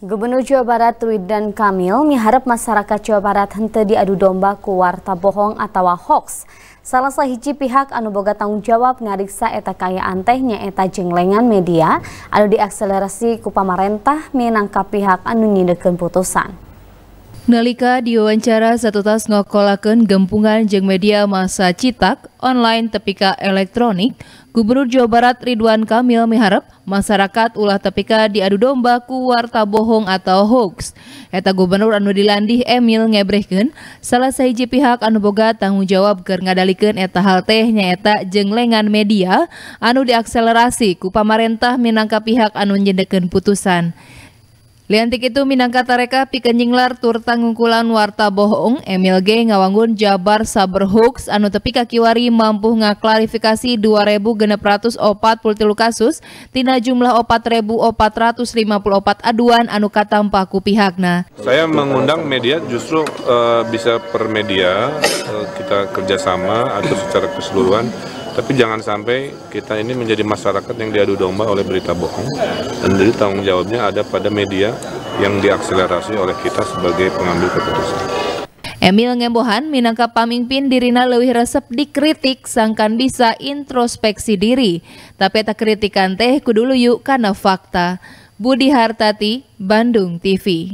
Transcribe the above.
Gubernur Jawa Barat Ridwan Kamil mengharap masyarakat Jawa Barat hente diadu domba ku warta bohong atau hoax. Salah sahiji pihak anu boga tanggung jawab ngariksa eta kayaan tehnya eta jenglengan media anu diakselerasi ku pamarentah minangka pihak anu ngindekeun putusan. Nalika diwawancara satu tas ngokolaken gempungan jeng media masa citak, online tepika elektronik, Gubernur Jawa Barat Ridwan Kamil miharap masyarakat ulah tepika diadu domba ku warta bohong atau hoax. Eta Gubernur anu dilandih Emil ngebrehken, salah jepihak pihak anu boga tanggung jawab ger ngadalikan eta hal tehnya eta jeng lengan media anu diakselerasi ku pamarentah menangkap pihak anu nyendekeun putusan. Liantik itu minangkatareka pikenyinglar tur tangungkulan warta bohong Emil G Jabar Saber Hoax anu tepi kakiwari mampu ngaklarifikasi 2643 kasus tina jumlah 4454 aduan anu katampa ku pihakna. Saya mengundang media justru uh, bisa per media uh, kita kerjasama atau secara keseluruhan tapi jangan sampai kita ini menjadi masyarakat yang diadu domba oleh berita bohong. Dan jadi tanggung jawabnya ada pada media yang diakselerasi oleh kita sebagai pengambil keputusan. Emil Ngembohan, minangka pamimpin dirina lebih resep dikritik sangkan bisa introspeksi diri. Tapi tak kritikan teh kudulu yuk karena fakta. Budi Hartati, Bandung TV.